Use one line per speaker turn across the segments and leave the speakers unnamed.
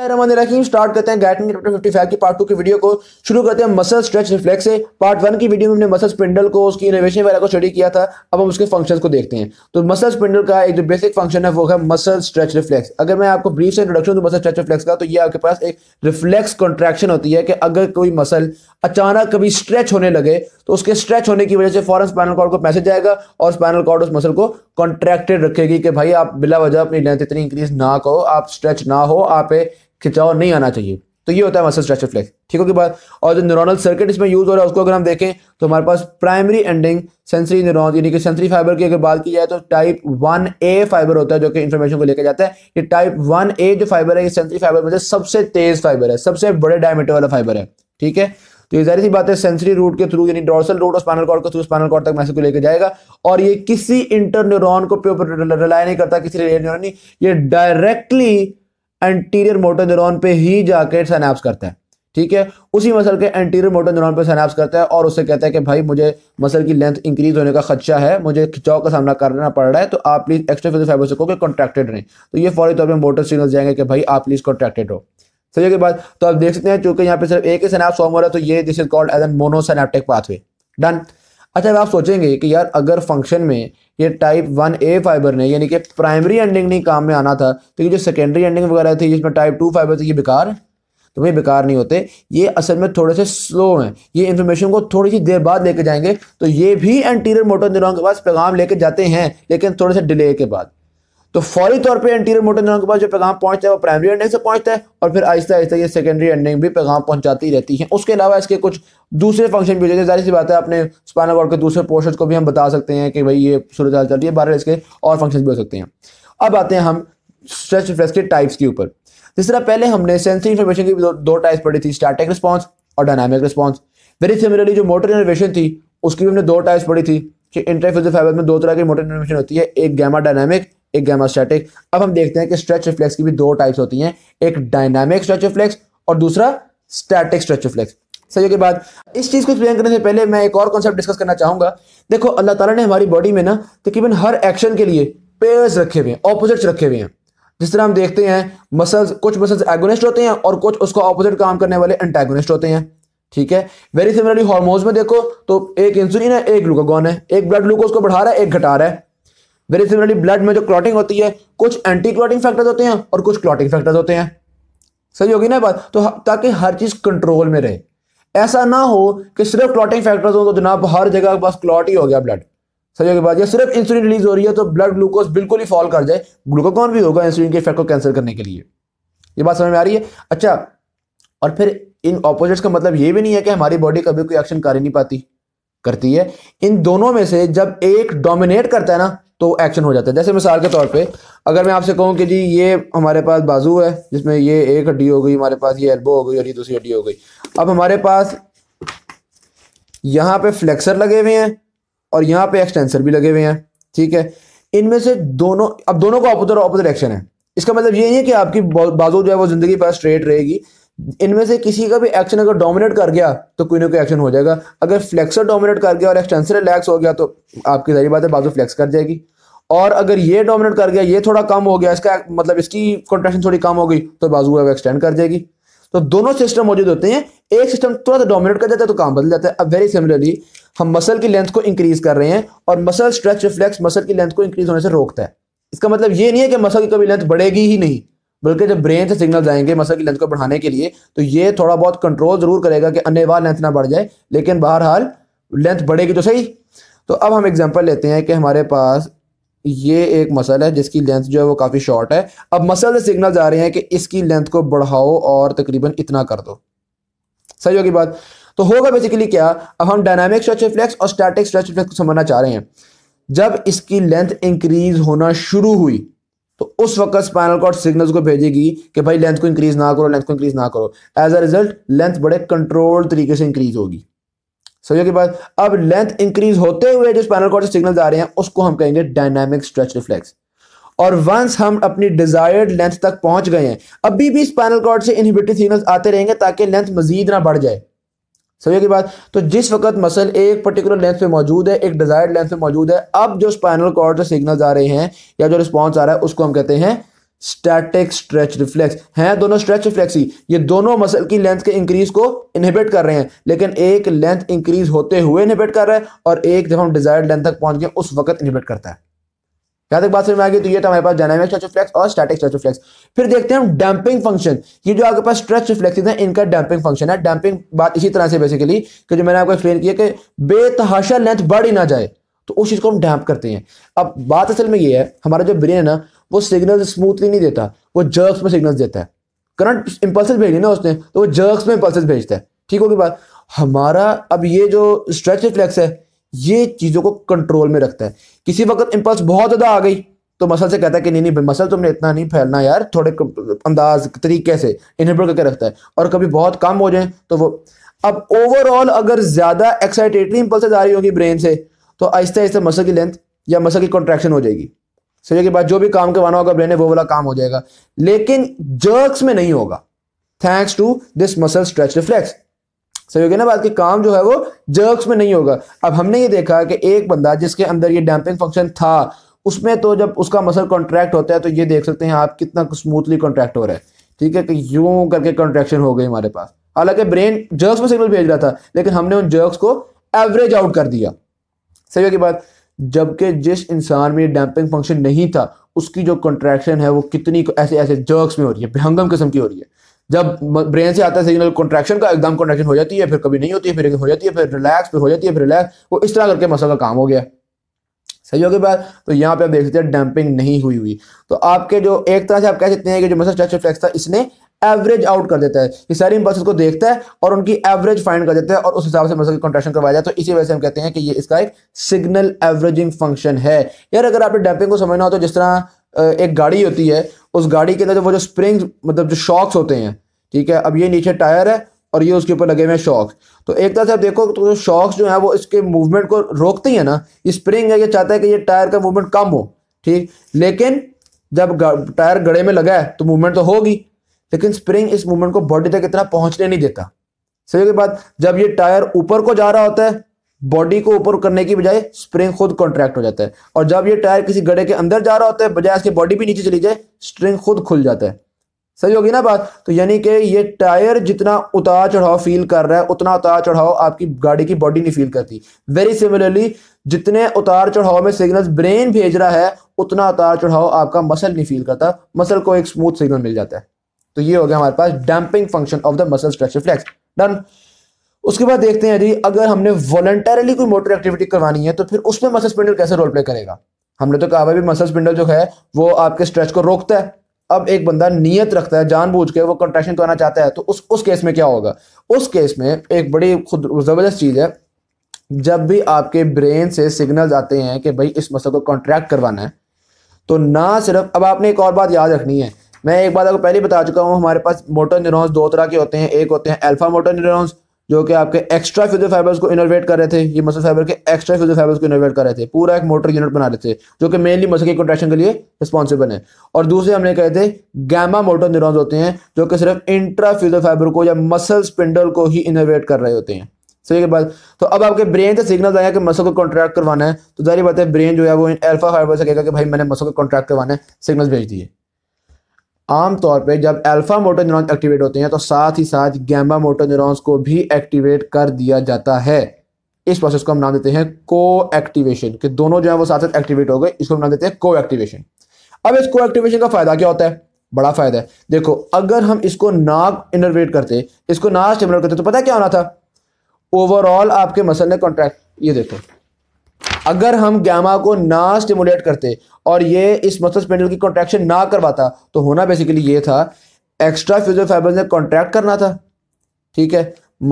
रहीम start करते हैं गैटन chapter 55 की पार्ट टू की वीडियो को शुरू करते हैं मसल स्ट्रेच रिफ्लेक्स से पार्ट वन की वीडियो में हमने मसल स्पिंडल को उसकी इनोवेशन वगैरह को स्टडी किया था अब हम उसके फंक्शंस को देखते हैं तो मसल स्पिंडल का एक जो बेसिक फंक्शन है वो है मसल स्ट्रेच रिफ्लेक्स अगर मैं आपको ब्रीफ से इंट्रोडक्शन दूँ मसल स्ट्रेच रिफ्लेक्स का तो ये आपके पास एक रिफ्लेक्स कॉन्ट्रेक्शन होती है कि अगर कोई मसल अचानक कभी स्ट्रेच होने लगे तो उसके स्ट्रेच होने की वजह से फॉरन स्पाइनल कॉर्ड को मैसेज आएगा और स्पाइनल कॉर्ड उस मसल को कॉन्ट्रैक्टेड रखेगी कि भाई आप बिला वजह अपनी लेंथ इतनी इंक्रीज ना करो आप स्ट्रेच ना हो आप खिंचाव तो नहीं आना चाहिए तो ये होता है मसल स्ट्रेच रिफ्लेक्स ठीक होगी बात और जो न्यूरोनल सर्किट इसमें यूज हो रहा है उसको अगर हम देखें तो हमारे पास प्राइमरी एंडिंग सेंसरी न्यूरॉन्स यानी कि सेंसरी फाइबर की अगर बात की जाए तो टाइप वन ए फाइबर होता है जो कि इन्फॉर्मेशन को लेकर जाता है ये टाइप वन ए जो फाइबर है ये सेंसरी फाइबर में सबसे तेज फाइबर है सबसे बड़े डायमीटर वाला फाइबर है ठीक है तो ये जारी सी बात है सेंसरी रूट के थ्रू यानी डॉर्सल रूट और स्पाइनल कॉर्ड के थ्रू स्पाइनल कॉर्ड तक मैसेज को लेकर जाएगा और ये किसी इंटर न्यूरॉन को रिलाई नहीं करता किसी रिलेट नहीं ये डायरेक्टली एंटीरियर मोटर न्यूरॉन पे ही जाकर सैनाप्स करता है ठीक है उसी मसल के एंटीरियर मोटर न्यूरॉन पे सैनाप्स करता है और उससे कहता है कि भाई मुझे मसल की लेंथ इंक्रीज होने का खदशा है मुझे खिंचाव का सामना करना पड़ रहा है तो आप प्लीज़ एक्स्ट्रा फिजिकल फाइबर से कहो कि कॉन्ट्रैक्टेड रहें तो ये फौरी तौर पर मोटर सिग्नल जाएंगे कि भाई आप प्लीज़ कॉन्ट्रैक्टेड हो सही है बात तो आप देख सकते हैं चूंकि यहाँ पे सिर्फ एक ही सैनाप फॉर्म हो रहा है तो ये this is called as an monosynaptic pathway done अच्छा अब आप सोचेंगे कि यार अगर फंक्शन में ये टाइप वन ए फाइबर ने यानी कि प्राइमरी एंडिंग नहीं काम में आना था तो ये जो सेकेंडरी एंडिंग वगैरह थी जिसमें टाइप टू फाइबर थे ये बेकार तो भाई बेकार नहीं होते ये असल में थोड़े से स्लो हैं ये इन्फॉर्मेशन को थोड़ी सी देर बाद लेके जाएंगे तो ये भी एंटीरियर मोटर न्यूरॉन के पास पैगाम लेके जाते हैं लेकिन थोड़े से डिले के बाद तो फौरी तौर पे एंटीरियर मोटर न्यूरॉन के पास जो पैगाम पहुंचता है वो प्राइमरी एंडिंग से पहुंचता है और फिर आहिस्ता आहिस्ता ये सेकेंडरी एंडिंग भी पैगाम पहुंचाती रहती है उसके अलावा इसके कुछ दूसरे फंक्शन भी होते हैं जाहिर सी बात है अपने स्पाइनल कॉर्ड के दूसरे पोर्शन को भी हम बता सकते हैं कि भाई ये सूरत हाल चल रही है बारह इसके और फंक्शन भी हो सकते हैं अब आते हैं हम स्ट्रेच रिफ्लेक्स के टाइप्स के ऊपर जिस तरह पहले हमने सेंसरी इन्फॉर्मेशन की दो, टाइप्स पढ़ी थी स्टैटिक रिस्पॉन्स और डायनामिक रिस्पॉन्स वेरी सिमिलरली जो मोटर इनोवेशन थी उसकी भी हमने दो टाइप्स पढ़ी थी कि इंटरफ्यूजल फाइबर में दो तरह की मोटर इनोवेशन होती है एक गैमा डायनामिक एक गैमा स्टैटिक अब हम देखते हैं कि स्ट्रेच रिफ्लेक्स की भी दो टाइप्स होती हैं एक डायनामिक स्ट्रेच रिफ्लेक्स और दूसरा स्टैटिक स्ट्रेच रिफ्लेक्स सही के बाद इस चीज़ को एक्सप्लेन करने से पहले मैं एक और कॉन्सेप्ट डिस्कस करना चाहूंगा देखो अल्लाह ताला ने हमारी बॉडी में ना तकरीबन हर एक्शन के लिए पेयर्स रखे हुए हैं ऑपोजिट्स रखे हुए हैं जिस तरह हम देखते हैं मसल्स कुछ मसल्स एगोनिस्ट होते हैं और कुछ उसको ऑपोजिट काम करने वाले एंटेगोनिस्ट होते हैं ठीक है वेरी सिमिलरली हॉर्मोन्स में देखो तो एक इंसुलिन है एक ग्लूकागॉन है एक ब्लड ग्लूकोज को बढ़ा रहा है एक घटा रहा है वेरी सिमिलरली ब्लड में जो क्लॉटिंग होती है कुछ एंटी क्लॉटिंग फैक्टर्स होते हैं और कुछ क्लॉटिंग फैक्टर्स होते हैं सही होगी ना बात तो ताकि हर चीज़ कंट्रोल में रहे ऐसा ना हो कि सिर्फ क्लॉटिंग फैक्टर्स हो तो जनाब हर जगह बस क्लॉट ही हो गया ब्लड सही होगी बात या सिर्फ इंसुलिन रिलीज हो रही है तो ब्लड ग्लूकोज बिल्कुल ही फॉल कर जाए ग्लूकोकॉन भी होगा इंसुलिन के इफेक्ट को कैंसिल करने के लिए ये बात समझ में आ रही है अच्छा और फिर इन ऑपोजिट्स का मतलब ये भी नहीं है कि हमारी बॉडी कभी कोई एक्शन कर ही नहीं पाती करती है इन दोनों में से जब एक डोमिनेट करता है ना तो एक्शन हो जाता है जैसे मिसाल के तौर पे अगर मैं आपसे कहूँ कि जी ये हमारे पास बाजू है जिसमें ये एक हड्डी हो गई हमारे पास ये एल्बो हो गई और ये दूसरी हड्डी हो गई अब हमारे पास यहाँ पे फ्लेक्सर लगे हुए हैं और यहाँ पे एक्सटेंसर भी लगे हुए हैं ठीक है इनमें से दोनों अब दोनों का अपोजिट ऑपोजिट एक्शन है इसका मतलब ये नहीं है कि आपकी बाजू जो है वो जिंदगी पर स्ट्रेट रहेगी इनमें से किसी का भी एक्शन अगर डोमिनेट कर गया तो कोई ना कोई एक्शन हो जाएगा अगर फ्लेक्सर डोमिनेट कर गया और एक्सटेंसर रिलैक्स हो गया तो आपकी जारी बात है बाजू फ्लेक्स कर जाएगी और अगर ये डोमिनेट कर गया ये थोड़ा कम हो गया इसका मतलब इसकी कॉन्ट्रेक्शन थोड़ी कम हो गई तो बाजू अब एक्सटेंड कर जाएगी तो दोनों सिस्टम मौजूद होते हैं एक सिस्टम थोड़ा सा डोमिनेट कर जाता है तो काम बदल जाता है अब वेरी सिमिलरली हम मसल की लेंथ को इंक्रीज कर रहे हैं और मसल स्ट्रेच रिफ्लेक्स मसल की लेंथ को इंक्रीज होने से रोकता है इसका मतलब ये नहीं है कि मसल की कभी लेंथ बढ़ेगी ही नहीं बल्कि जब ब्रेन से सिग्नल जाएंगे मसल की लेंथ को बढ़ाने के लिए तो ये थोड़ा बहुत कंट्रोल ज़रूर करेगा कि अन्यवा लेंथ ना बढ़ जाए लेकिन बहरहाल लेंथ बढ़ेगी तो सही तो अब हम एग्जाम्पल लेते हैं कि हमारे पास ये एक मसल है जिसकी लेंथ जो है वो काफ़ी शॉर्ट है अब मसल से सिग्नल जा रहे हैं कि इसकी लेंथ को बढ़ाओ और तकरीबन इतना कर दो सही होगी बात तो होगा बेसिकली क्या अब हम डायनामिक स्ट्रेच रिफ्लेक्स और स्टैटिक स्ट्रेच रिफ्लेक्स को समझना चाह रहे हैं जब इसकी लेंथ इंक्रीज होना शुरू हुई तो उस वक्त स्पाइनल कॉर्ड सिग्नल्स को भेजेगी कि भाई लेंथ को इंक्रीज ना करो लेंथ को इंक्रीज ना करो एज अ रिजल्ट लेंथ बड़े कंट्रोल तरीके से इंक्रीज होगी समझो के बाद अब लेंथ इंक्रीज होते हुए जो स्पाइनल कॉर्ड से आ रहे हैं उसको हम कहेंगे डायनामिक स्ट्रेच रिफ्लेक्स और वंस हम अपनी डिजायर्ड लेंथ तक पहुंच गए हैं अभी भी स्पाइनल कॉर्ड से इनहिबिटेड सिग्नल्स आते रहेंगे ताकि लेंथ मजीद ना बढ़ जाए समझे की बात तो जिस वक्त मसल एक पर्टिकुलर लेंथ में मौजूद है एक डिजायर्ड लेंथ में मौजूद है अब जो स्पाइनल कॉर्ड से सिग्नल आ रहे हैं या जो रिस्पॉन्स आ रहा है उसको हम कहते हैं स्टैटिक स्ट्रेच रिफ्लेक्स हैं दोनों स्ट्रेच रिफ्लेक्स ही ये दोनों मसल की लेंथ के इंक्रीज को इनहिबिट कर रहे हैं लेकिन एक लेंथ इंक्रीज होते हुए इनहिबिट कर रहा है और एक जब हम डिजायर्ड लेंथ तक पहुंच गए उस वक्त इनहिबिट करता है यहां तक बात समझ में आ गई तो ये था हमारे पास डायनामिक स्ट्रेच रिफ्लेक्स और स्टैटिक स्ट्रेच रिफ्लेक्स फिर देखते हैं हम डैम्पिंग फंक्शन ये जो आपके पास स्ट्रेच रिफ्लेक्सेस है इनका डैम्पिंग फंक्शन है डैम्पिंग बात इसी तरह से बेसिकली कि जो मैंने आपको एक्सप्लेन किया कि बेतहाशा लेंथ बढ़ ही ना जाए तो उस चीज़ को हम डैम्प करते हैं अब बात असल में ये है हमारा जो ब्रेन है ना वो सिग्नल स्मूथली नहीं देता वो जर्क्स में सिग्नल देता है करंट इंपल्स भेजे ना उसने तो वो जर्क्स में इंपल्स भेजता है ठीक होगी बात हमारा अब ये जो स्ट्रेच रिफ्लेक्स है ये चीजों को कंट्रोल में रखता है किसी वक्त इंपल्स बहुत ज्यादा आ गई तो मसल से कहता है कि नहीं नहीं मसल तुमने इतना नहीं फैलना यार थोड़े अंदाज तरीके से इनहिबिट करके रखता है और कभी बहुत कम हो जाए तो वो अब ओवरऑल अगर ज्यादा एक्साइटेटरी इंपल्स आ रही होगी ब्रेन से तो आहिस्ते आहिस्ते मसल की लेंथ या मसल की कॉन्ट्रैक्शन हो जाएगी समझे के बाद जो भी काम करवाना होगा ब्रेन है वो वाला काम हो जाएगा लेकिन जर्क्स में नहीं होगा thanks to this muscle stretch reflex सही हो ना बात की काम जो है वो जर्क्स में नहीं होगा अब हमने ये देखा कि एक बंदा जिसके अंदर ये डैम्पिंग फंक्शन था उसमें तो जब उसका मसल कॉन्ट्रैक्ट होता है तो ये देख सकते हैं आप कितना स्मूथली कॉन्ट्रैक्ट हो रहा है ठीक है कि यूं करके कॉन्ट्रैक्शन हो गई हमारे पास हालांकि ब्रेन जर्क्स में सिग्नल भेज रहा था लेकिन हमने उन जर्क्स को एवरेज आउट कर दिया सही की बात जबकि जिस इंसान में डैम्पिंग फंक्शन नहीं था उसकी जो कॉन्ट्रैक्शन है वो कितनी ऐसे ऐसे जर्क्स में हो रही है भयंगम किस्म की हो रही है जब ब्रेन से आता है सिग्नल कॉन्ट्रेक्शन का एकदम कॉन्ट्रेक्शन हो जाती है फिर कभी नहीं होती है फिर हो जाती है फिर रिलैक्स फिर हो जाती है फिर रिलैक्स वो इस तरह करके मसल का काम हो गया सही हो गई बात तो यहाँ पे आप देख सकते हैं डैम्पिंग नहीं हुई हुई तो आपके जो एक तरह से आप कह सकते हैं कि जो मसल स्ट्रेच फ्लेक्स था इसने एवरेज आउट कर देता है कि सारी मसल को देखता है और उनकी एवरेज फाइंड कर देता है और उस हिसाब से मसल कॉन्ट्रेक्शन करवाया जाए तो इसी वजह से हम कहते हैं कि ये इसका एक सिग्नल एवरेजिंग फंक्शन है यार अगर आपने डैम्पिंग को समझना हो तो जिस तरह एक गाड़ी होती है उस गाड़ी के अंदर जो वो जो स्प्रिंग्स मतलब जो शॉक्स होते हैं ठीक है अब ये नीचे टायर है और ये उसके ऊपर लगे हुए हैं शॉक्स तो एक तरह से आप देखो तो जो शॉक्स जो है वो इसके मूवमेंट को रोकती है ना ये स्प्रिंग है ये चाहता है कि ये टायर का मूवमेंट कम हो ठीक लेकिन जब टायर गड़े में लगा है तो मूवमेंट तो होगी लेकिन स्प्रिंग इस मूवमेंट को बॉडी तक इतना पहुंचने नहीं देता सही के बाद जब ये टायर ऊपर को जा रहा होता है बॉडी को ऊपर करने की बजाय स्प्रिंग खुद कॉन्ट्रैक्ट हो जाता है और जब ये टायर किसी गड्ढे के अंदर जा रहा होता है बजाय इसके बॉडी भी नीचे चली जाए स्प्रिंग खुद खुल जाता है सही होगी ना बात तो यानी कि ये टायर जितना उतार चढ़ाव फील कर रहा है उतना उतार चढ़ाव आपकी गाड़ी की बॉडी नहीं फील करती वेरी सिमिलरली जितने उतार चढ़ाव में सिग्नल ब्रेन भेज रहा है उतना उतार चढ़ाव आपका मसल नहीं फील करता मसल को एक स्मूथ सिग्नल मिल जाता है तो ये हो गया हमारे पास damping function of the muscle structure flex done उसके बाद देखते हैं जी अगर हमने वॉलंटरली कोई मोटर एक्टिविटी करवानी है तो फिर उसमें मसल स्पिंडल कैसे रोल प्ले करेगा हमने तो कहा भाई मसल स्पिंडल जो है वो आपके स्ट्रेच को रोकता है अब एक बंदा नियत रखता है जानबूझ के वो कंट्रेक्शन करना चाहता है तो उस उस केस में क्या होगा उस केस में एक बड़ी खुद ज़बरदस्त चीज़ है जब भी आपके ब्रेन से सिग्नल आते हैं कि भाई इस मसल को कॉन्ट्रैक्ट करवाना है तो ना सिर्फ अब आपने एक और बात याद रखनी है मैं एक बात आपको पहले बता चुका हूँ हमारे पास मोटर न्यूरॉन्स दो तरह के होते हैं एक होते हैं अल्फा मोटर न्यूरॉन्स जो कि आपके एक्स्ट्रा फ्यूजल फाइबर्स को इनोवेट कर रहे थे ये मसल फाइबर के एक्स्ट्रा फ्यूजल फाइबर्स को इनोवेट कर रहे थे पूरा एक मोटर यूनिट बना रहे थे जो कि मेनली मसल के कॉन्ट्रेक्शन के लिए रिस्पॉन्सिबल है और दूसरे हमने कहे थे गैमा मोटर न्यूरॉन्स होते हैं जो कि सिर्फ इंट्रा फ्यूजल फाइबर को या मसल स्पिंडल को ही इनोवेट कर रहे होते हैं सही के बाद तो अब आपके ब्रेन से सिग्नल आया कि मसल को कॉन्ट्रैक्ट करवाना है तो जारी बात है ब्रेन जो है वो एल्फा फाइबर से कहेगा कि भाई मैंने मसल को कॉन्ट्रैक्ट करवाना है सिग्नल भेज दिए आमतौर पे जब अल्फा मोटर न्यूरॉन्स एक्टिवेट होते हैं तो साथ ही साथ गैम्बा मोटो न्यूरॉन्स को भी एक्टिवेट कर दिया जाता है इस प्रोसेस को हम नाम देते हैं को एक्टिवेशन कि दोनों जो है वो साथ साथ एक्टिवेट हो गए इसको हम नाम देते हैं को एक्टिवेशन अब इस को एक्टिवेशन का फायदा क्या होता है बड़ा फायदा है देखो अगर हम इसको ना इनोवेट करते इसको ना स्टिमुलेट करते तो पता क्या होना था ओवरऑल आपके मसल ने कॉन्ट्रैक्ट ये देखो अगर हम गैमा को ना स्टिमुलेट करते और ये इस मसल स्पेंडल की कॉन्ट्रैक्शन ना करवाता तो होना बेसिकली ये था एक्स्ट्रा फ्यूजल फाइबर ने कॉन्ट्रैक्ट करना था ठीक है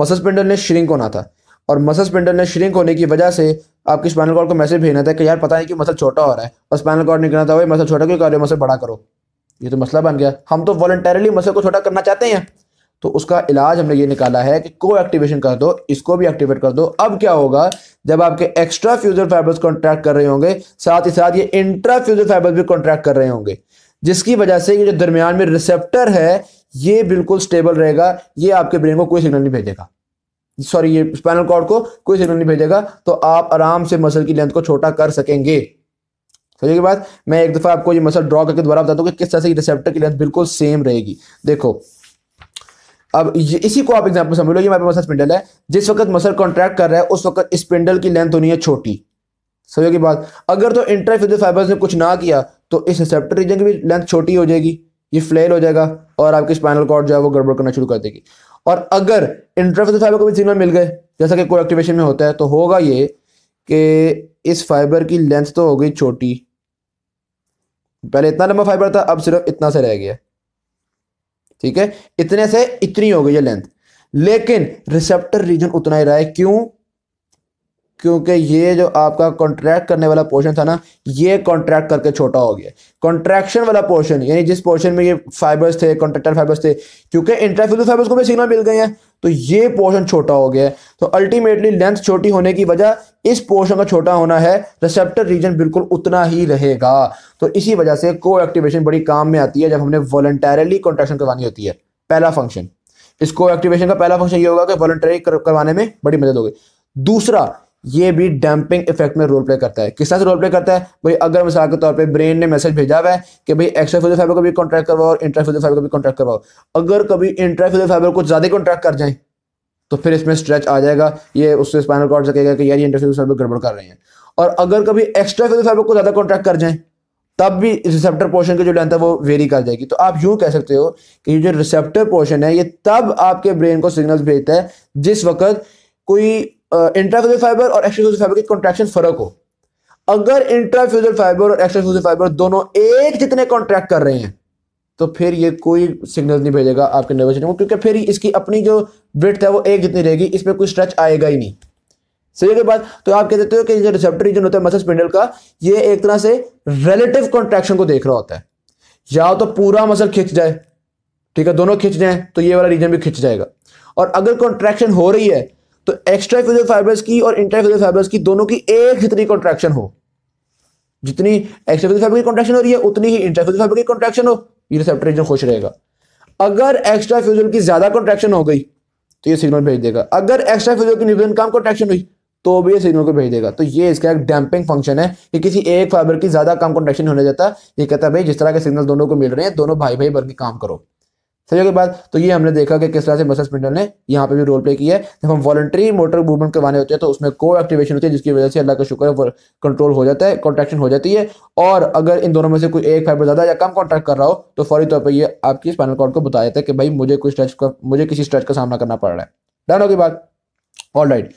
मसल स्पेंडल ने श्रिंक होना था और मसल स्पेंडल ने श्रिंक होने की वजह से आपके स्पाइनल कॉर्ड को मैसेज भेजना था कि यार पता है कि मसल छोटा हो रहा है और स्पाइनल कॉर्ड निकलना था भाई मसल छोटा क्यों कर रहे हो मसल बड़ा करो ये तो मसला बन गया हम तो वॉल्टरली मसल को छोटा करना चाहते हैं तो उसका इलाज हमने ये निकाला है कि को एक्टिवेशन कर दो इसको भी एक्टिवेट कर दो अब क्या होगा जब आपके एक्स्ट्रा फ्यूजल फाइबर्स कॉन्ट्रैक्ट कर रहे होंगे साथ ही साथ ये इंट्रा फ्यूजल फाइबर्स भी कॉन्ट्रैक्ट कर रहे होंगे जिसकी वजह से ये जो दरमियान में रिसेप्टर है ये बिल्कुल स्टेबल रहेगा ये आपके ब्रेन को कोई सिग्नल नहीं भेजेगा सॉरी ये स्पाइनल कॉर्ड को कोई सिग्नल नहीं भेजेगा तो आप आराम से मसल की लेंथ को छोटा कर सकेंगे समझिए के बाद मैं एक दफा आपको ये मसल ड्रॉ करके दोबारा बता दूँ कि किस तरह से ये रिसेप्टर की लेंथ बिल्कुल सेम रहेगी देखो अब इसी को आप एग्जाम्पल समझ लो ये हमारे पास स्पिंडल है जिस वक्त मसल कॉन्ट्रैक्ट कर रहा है उस वक्त स्पिंडल की लेंथ होनी है छोटी समझो की बात अगर तो इंटरफ्यूजल फाइबर्स ने कुछ ना किया तो इस रिसेप्टर रीजन की भी लेंथ छोटी हो जाएगी ये फ्लेल हो जाएगा और आपकी स्पाइनल कॉर्ड जो है वो गड़बड़ करना शुरू कर देगी और अगर इंटरफेस फाइबर को भी सिग्नल मिल गए जैसा कि को एक्टिवेशन में होता है तो होगा ये कि इस फाइबर की लेंथ तो हो गई छोटी पहले इतना लंबा फाइबर था अब सिर्फ इतना सा रह गया ठीक है इतने से इतनी हो गई है लेंथ लेकिन रिसेप्टर रीजन उतना ही रहा है क्यों क्योंकि ये जो आपका कॉन्ट्रैक्ट करने वाला पोर्शन था ना ये कॉन्ट्रैक्ट करके छोटा हो गया कॉन्ट्रैक्शन वाला पोर्शन यानी जिस पोर्शन में ये फाइबर्स थे कॉन्ट्रेक्टर फाइबर्स थे क्योंकि इंट्राफ्यूजल फाइबर्स को भी सिग्नल मिल गए हैं तो ये पोर्शन छोटा हो गया तो अल्टीमेटली लेंथ छोटी होने की वजह इस पोर्शन का छोटा होना है रिसेप्टर रीजन बिल्कुल उतना ही रहेगा तो इसी वजह से को एक्टिवेशन बड़ी काम में आती है जब हमने वॉलंटरली कॉन्ट्रेक्शन करवानी होती है पहला फंक्शन इस को एक्टिवेशन का पहला फंक्शन ये होगा कि वॉलंटरी करवाने में बड़ी मदद होगी दूसरा ये भी डैम्पिंग इफेक्ट में रोल प्ले करता है किस तरह से रोल प्ले करता है भाई अगर मिसाल के तौर पे ब्रेन ने मैसेज भेजा हुआ है कि भाई एक्स्ट्रा फ्यूजल फाइबर को भी कॉन्ट्रैक्ट करवाओ और इंट्रा फ्यूजल फाइबर को भी कॉन्ट्रैक्ट करवाओ अगर कभी इंट्रा फ्यूजल फाइबर को ज़्यादा कॉन्ट्रैक्ट कर जाए तो फिर इसमें स्ट्रेच आ जाएगा ये उससे स्पाइनल कॉर्ड सकेगा कि यार ये इंट्रा फ्यूजल फाइबर गड़बड़ कर रहे हैं और अगर कभी एक्स्ट्रा फ्यूजल फाइबर को ज़्यादा कॉन्ट्रैक्ट कर जाएँ तब भी रिसेप्टर पोर्शन की जो लेंथ है वो वेरी कर जाएगी तो आप यूं कह सकते हो कि जो रिसेप्टर पोर्शन है ये तब आपके ब्रेन को सिग्नल भेजता है जिस वक्त कोई इंट्राफ्यूजल फाइबर और एक्स्ट्राफ्यूजल फाइबर की कॉन्ट्रेक्शन फर्क हो अगर इंट्राफ्यूजल फाइबर और एक्स्ट्राफ्यूजल फाइबर दोनों एक जितने कॉन्ट्रैक्ट कर रहे हैं तो फिर ये कोई सिग्नल नहीं भेजेगा आपके नर्वस सिस्टम को क्योंकि फिर इसकी अपनी जो ब्रेथ है वो एक जितनी रहेगी इसमें कोई स्ट्रेच आएगा ही नहीं सही के बाद तो आप कह देते हो कि जो रिसेप्टर रीजन होता है मसल स्पिंडल का ये एक तरह से रिलेटिव कॉन्ट्रैक्शन को देख रहा होता है या तो पूरा मसल खिंच जाए ठीक है दोनों खिंच जाए तो ये वाला रीजन भी खिंच जाएगा और अगर कॉन्ट्रैक्शन हो रही है तो एक्स्ट्राक्यूजल फाइबर्स की और इंट्राक्यूजल फाइबर्स की दोनों की एक जितनी कॉन्ट्रैक्शन हो जितनी एक्स्ट्राक्यूजल फाइबर की कॉन्ट्रैक्शन हो रही है उतनी ही इंट्राक्यूजल फाइबर की कॉन्ट्रैक्शन हो ये रिसेप्टर रीजन खुश रहेगा अगर एक्स्ट्राक्यूजल की ज्यादा कॉन्ट्रैक्शन हो गई तो ये सिग्नल भेज देगा अगर एक्स्ट्राक्यूजल की न्यूक्लियन काम कॉन्ट्रैक्शन हुई तो भी ये सिग्नल को भेज देगा तो ये इसका एक डैम्पिंग फंक्शन है कि किसी एक फाइबर की ज्यादा काम कॉन्ट्रैक्शन होने जाता है ये कहता है भाई जिस तरह के सिग्नल दोनों को मिल रहे हैं दोनों भाई भाई बल्कि काम करो सही के बात तो ये हमने देखा कि किस तरह से मसल्स पिंडल ने यहाँ पे भी रोल प्ले किया है जब हम वॉलंट्री मोटर मूवमेंट करवाने होते हैं तो उसमें कोर एक्टिवेशन होती है जिसकी वजह से अल्लाह का शुक्र है कंट्रोल हो जाता है कॉन्ट्रेक्शन हो जाती है और अगर इन दोनों में से कोई एक फाइबर ज़्यादा या कम कॉन्ट्रैक्ट कर रहा हो तो फौरी तौर पर यह आपकी स्पाइनल कॉर्ड को बताया जाता है कि भाई मुझे कोई स्ट्रेच का मुझे किसी स्ट्रेच का सामना करना पड़ रहा है डन होगी बात ऑल राइट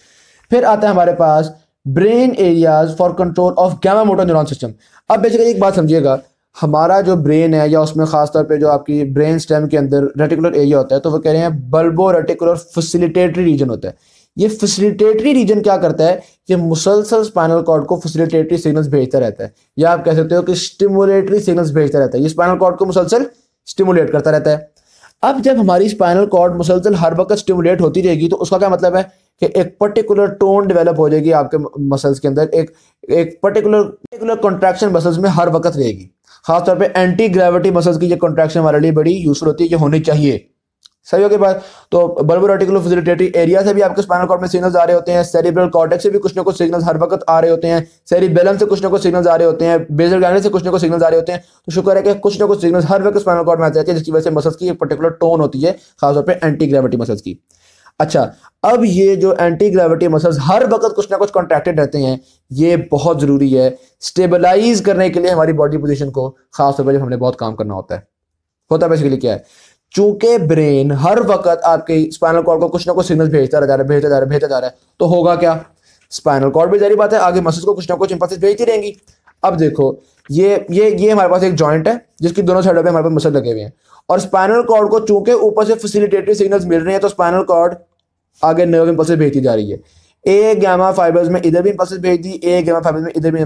फिर आता है हमारे पास brain areas for control of gamma motor neuron system अब बेसिकली एक बात समझिएगा हमारा जो ब्रेन है या उसमें ख़ासतौर पे जो आपकी ब्रेन स्टेम के अंदर रेटिकुलर एरिया होता है तो वो कह रहे हैं बल्बो रेटिकुलर फैसिलिटेटरी रीजन होता है ये फैसिलिटेटरी रीजन क्या करता है कि मुसलसल स्पाइनल कॉर्ड को फैसिलिटेटरी सिग्नल्स भेजता रहता है या आप कह सकते हो कि स्टिमुलेटरी सिग्नल्स भेजता रहता है ये स्पाइनल कॉर्ड को मुसलसल स्टिमुलेट करता रहता है अब जब हमारी स्पाइनल कॉर्ड मुसलसल हर वक्त स्टिमुलेट होती रहेगी तो उसका क्या मतलब है कि एक पर्टिकुलर टोन डेवलप हो जाएगी आपके मसल्स के अंदर एक एक पर्टिकुलर पर्टिकुलर कॉन्ट्रैक्शन मसल्स में हर वक्त रहेगी खासतौर पर एंटी ग्रेविटी मसल्स की ये कंट्रैक्शन हमारे लिए बड़ी यूजफुल होती है ये होनी चाहिए सही होगी बात तो बल्बर आर्टिकुलर फिजिलिटेटरी एरिया से भी आपके स्पाइनल कॉर्ड में सिग्नल्स आ रहे होते हैं सेरिब्रल कॉर्टेक्स से भी कुछ ना कुछ सिग्नल्स हर वक्त आ रहे होते हैं सेरिबेलम से कुछ ना कुछ सिग्नल्स आ रहे होते हैं बेजल गैंड से कुछ ना कुछ सिग्नल्स आ रहे होते हैं तो शुक्र है कि कुछ ना कुछ सिग्नल हर वक्त स्पाइनल कॉर्ड में आते हैं जिसकी वजह से मसल्स की एक पर्टिकुलर टोन होती है खासतौर पर एंटी ग्रेविटी मसल्स की अच्छा अब ये जो एंटी ग्रेविटी मसल्स हर वक्त कुछ ना कुछ कॉन्ट्रैक्टेड रहते हैं ये बहुत ज़रूरी है स्टेबलाइज करने के लिए हमारी बॉडी पोजिशन को खासतौर पर जब हमने बहुत काम करना होता है होता है बेसिकली क्या है चूंकि ब्रेन हर वक्त आपके स्पाइनल कॉर्ड को कुछ ना कुछ सिग्नल भेजता जा रहा है भेजता जा रहा है भेजता जा रहा है तो होगा क्या स्पाइनल कॉर्ड भी जारी बात है आगे मसल्स को कुछ ना कुछ इंपल्सिस भेजती रहेंगी अब देखो ये ये ये हमारे पास एक जॉइंट है जिसकी दोनों साइडों पे हमारे पास मसल लगे हुए हैं और स्पाइनल कॉर्ड को चूंकि ऊपर से फैसिलिटेटरी सिग्नल्स मिल रहे हैं तो स्पाइनल कॉर्ड आगे नर्व इम्पल्स भेजती जा रही है ए गैमा फाइबर्स में इधर भी इम्पल्स भेज दी ए गैमा फाइबर्स में इधर भी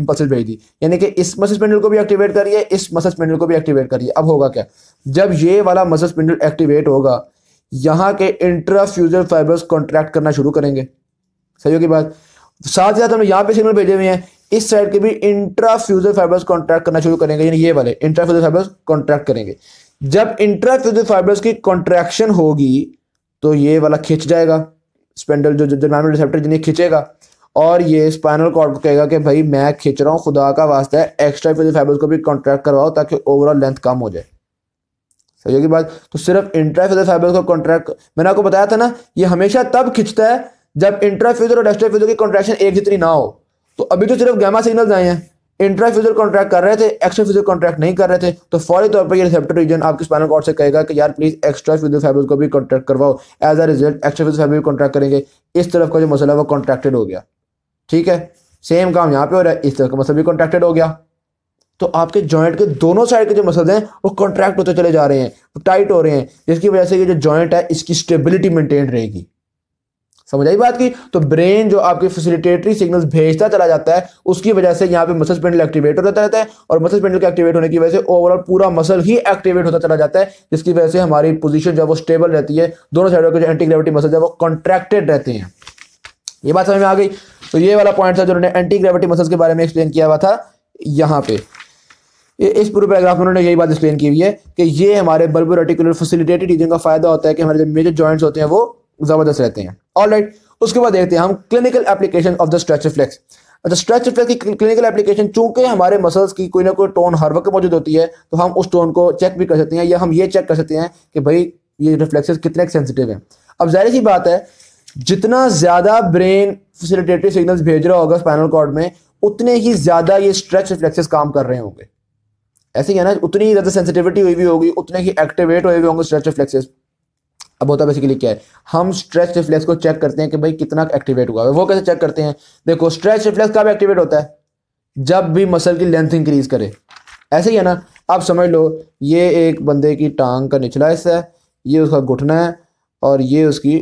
इम्पल्स भेज दी यानी कि इस मसल स्पिंडल को भी एक्टिवेट करिए इस मसल स्पिंडल को भी एक्टिवेट करिए अब होगा क्या जब ये वाला मसल स्पिंडल एक्टिवेट होगा यहाँ के इंट्राफ्यूजल फाइबर्स कॉन्ट्रैक्ट करना शुरू करेंगे सही होगी बात साथ ही साथ हमने यहाँ पे सिग्नल भेजे हुए हैं इस साइड के भी इंट्राफ्यूजल फाइबर्स कॉन्ट्रैक्ट करना शुरू करेंगे यानी ये वाले इंट्राफ्यूजल फाइबर्स कॉन्ट्रैक्ट करेंगे जब इंट्राफ्यूजल फाइबर्स की कॉन्ट्रैक्शन होगी तो ये वाला खिंच जाएगा स्पेंडल जो जर्मैनल रिसेप्टर जिन्हें खींचेगा और ये स्पाइनल कॉर्ड को कहेगा कि भाई मैं खींच रहा हूँ खुदा का वास्ता है एक्स्ट्रा फिजिक फाइबर्स को भी कॉन्ट्रैक्ट करवाओ ताकि ओवरऑल लेंथ कम हो जाए सही होगी बात तो सिर्फ इंट्राफिजल फाइबर्स को कॉन्ट्रैक्ट मैंने आपको बताया था ना ये हमेशा तब खींचता है जब इंट्राफ्यूजर और एक्स्ट्राफ्यूजर की कॉन्ट्रैक्शन एक जितनी ना हो तो अभी तो सिर्फ गैमा सिग्नल आए हैं इंट्राफ्यूजल कॉन्ट्रैक्ट कर रहे थे एक्स्ट्रा फ्यूजल कॉन्ट्रैक्ट नहीं कर रहे थे तो फौरी तौर पर ये रिसेप्टर रीजन आपके स्पाइनल कॉर्ड से कहेगा कि यार प्लीज एक्स्ट्रा फ्यूजल फैब्रिक को भी कॉन्ट्रैक्ट करवाओ as a result extrafusal fabric contract करेंगे इस तरफ का जो मसला वो कॉन्ट्रैक्टेड हो गया ठीक है सेम काम यहाँ पे हो रहा है इस तरफ का मसल भी कॉन्ट्रैक्टेड हो गया तो आपके जॉइंट के दोनों साइड के जो मसल हैं वो कॉन्ट्रैक्ट होते चले जा रहे हैं टाइट हो रहे हैं जिसकी वजह से ये जो जॉइंट है इसकी स्टेबिलिटी मेंटेन रहेगी समझ आई बात की तो ब्रेन जो आपके फैसिलिटेटरी सिग्नल्स भेजता चला जाता है उसकी वजह से यहाँ पे मसल पेंडल एक्टिवेट होता रहता है और मसल पेंडल के एक्टिवेट होने की वजह से ओवरऑल पूरा मसल ही एक्टिवेट होता चला जाता है जिसकी वजह से हमारी पोजीशन जो वो स्टेबल रहती है दोनों साइडों के जो एंटी ग्रेविटी मसल है वो कॉन्ट्रैक्टेड रहते हैं ये बात समझ में आ गई तो ये वाला पॉइंट था जो उन्होंने एंटी ग्रेविटी मसल्स के बारे में एक्सप्लेन किया हुआ था यहाँ पे इस पूरे पैराग्राफ में उन्होंने यही बात एक्सप्लेन की हुई है कि ये हमारे बल्बो रेटिकुलर फैसिलिटेटेड रीजन का फायदा होता है कि हमारे जो मेजर जॉइंट्स होते हैं वो ज़बरदस्त रहते हैं ऑल राइट उसके बाद देखते हैं हम clinical application of the stretch reflex अच्छा स्ट्रेच रिफ्लेक्स की क्लिनिकल एप्लीकेशन चूंकि हमारे मसल्स की कोई ना कोई टोन हर वक्त मौजूद होती है तो हम उस टोन को चेक भी कर सकते हैं या हम ये चेक कर सकते हैं कि भाई ये रिफ्लेक्सेस कितने सेंसिटिव हैं अब जाहिर सी बात है जितना ज़्यादा ब्रेन फैसिलिटेटरी सिग्नल्स भेज रहा होगा स्पाइनल कॉर्ड में उतने ही ज़्यादा ये स्ट्रेच रिफ्लेक्सेस काम कर रहे होंगे ऐसे ही है ना उतनी ही ज़्यादा सेंसिटिविटी हुई हुई होगी उतने ही एक्टिवेट हुए हुए होंगे स्ट्रेच रिफ्लेक्सेस अब होता है बेसिकली क्या है हम स्ट्रेच रिफ्लेक्स को चेक करते हैं कि भाई कितना एक्टिवेट हुआ है वो कैसे चेक करते हैं देखो स्ट्रेच रिफ्लेक्स कब एक्टिवेट होता है जब भी मसल की लेंथ इंक्रीज करे ऐसे ही है ना आप समझ लो ये एक बंदे की टांग का निचला हिस्सा है ये उसका घुटना है और ये उसकी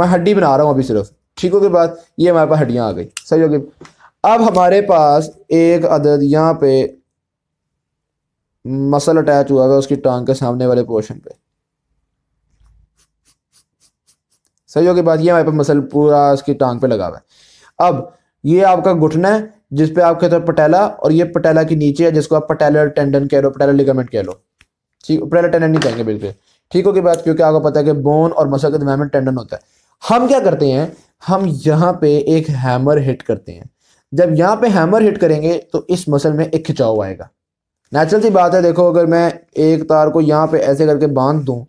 मैं हड्डी बना रहा हूँ अभी सिर्फ ठीक हो के बाद ये हमारे पास हड्डियाँ आ गई सही हो गई अब हमारे पास एक अदद यहाँ पे मसल अटैच हुआ है उसकी टांग के सामने वाले पोर्शन पे सहयोग के बाद ये हमारे पर मसल पूरा उसकी टांग पे लगा हुआ है अब ये आपका घुटना है जिसपे आप कहते हैं पटेला और ये पटेला के नीचे है जिसको आप पटेलर टेंडन कह लो पटेलर लिगामेंट कह लो ठीक पटेलर टेंडन नहीं कहेंगे बिल्कुल ठीक होगी बात क्योंकि आपको पता है कि बोन और मसल के दिमाग में टेंडन होता है हम क्या करते हैं हम यहाँ पे एक हैमर हिट करते हैं जब यहाँ पे हैमर हिट करेंगे तो इस मसल में एक खिंचाव आएगा नेचुरल सी बात है देखो अगर मैं एक तार को यहाँ पे ऐसे करके बांध दूँ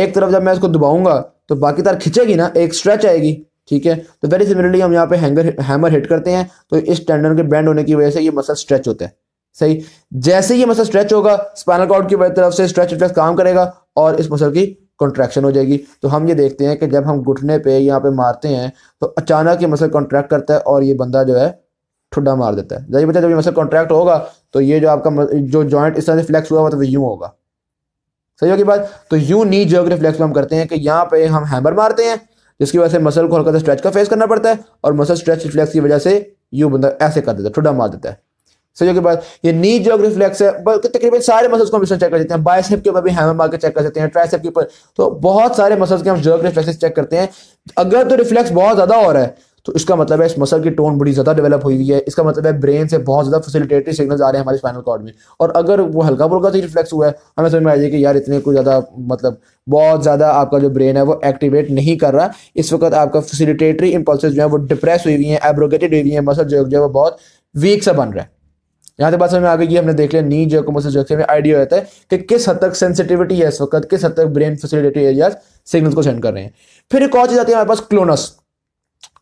एक तरफ जब मैं इसको दबाऊंगा तो बाकी तार खिंचेगी ना एक स्ट्रेच आएगी ठीक है तो वेरी सिमिलरली हम यहाँ पे हैंगर हैमर हिट करते हैं तो इस टेंडन के बैंड होने की वजह से ये मसल स्ट्रेच होता है सही जैसे ही मसल स्ट्रेच होगा स्पाइनल कॉर्ड की तरफ से स्ट्रेच रिफ्लेक्स काम करेगा और इस मसल की कॉन्ट्रैक्शन हो जाएगी तो हम ये देखते हैं कि जब हम घुटने पे यहाँ पे मारते हैं तो अचानक ये मसल कॉन्ट्रैक्ट करता है और ये बंदा जो है ठुड्डा मार देता है जैसे बताया जब ये मसल कॉन्ट्रैक्ट होगा तो ये जो आपका जो जॉइंट इस तरह से फ्लैक्स हुआ हुआ तो वो यूँ होगा सही होगी बात तो यू नी जियोग्राफी फ्लेक्स हम करते हैं कि यहाँ पे हम हैमर मारते हैं जिसकी वजह से मसल को हल्का सा स्ट्रेच का फेस करना पड़ता है और मसल स्ट्रेच रिफ्लेक्स की वजह से यू बंदा ऐसे कर देता है ठुडा मार देता है सही होगी बात ये नी जियोग्राफी फ्लेक्स है बल्कि तकरीबन सारे मसल्स को हम इसमें चेक कर देते हैं बायसेप के ऊपर भी हैमर मार के चेक कर सकते हैं ट्राइसेप के ऊपर तो बहुत सारे मसल्स के हम जियोग्राफी फ्लेक्सेस चेक करते हैं अगर तो रिफ्लेक्स बहुत ज़्यादा हो रहा है तो इसका मतलब है इस मसल की टोन बड़ी ज़्यादा डेवलप हुई हुई है इसका मतलब है ब्रेन से बहुत ज़्यादा फैसिलिटेटरी सिग्नल आ रहे हैं हमारे स्पाइनल कॉर्ड में और अगर वो हल्का फुल्का से तो रिफ्लेक्स हुआ है हमें समझ में आ जाए कि यार इतने को ज़्यादा मतलब बहुत ज़्यादा आपका जो ब्रेन है वो एक्टिवेट नहीं कर रहा इस वक्त आपका फैसिलिटेटरी इम्पल्स जो है वो डिप्रेस हुई हुई है एब्रोगेटेड हुई हुई है मसल जो है वो बहुत वीक सा बन रहा है यहाँ तक बात समझ में आ गई कि हमने देख लिया नी जो मसल जो में आइडिया रहता है कि किस हद तक सेंसिटिविटी है इस वक्त किस हद तक ब्रेन फैसिलिटेटरी एरियाज सिग्नल को सेंड कर रहे हैं फिर एक और चीज़ आती है हमारे पास क्लोनस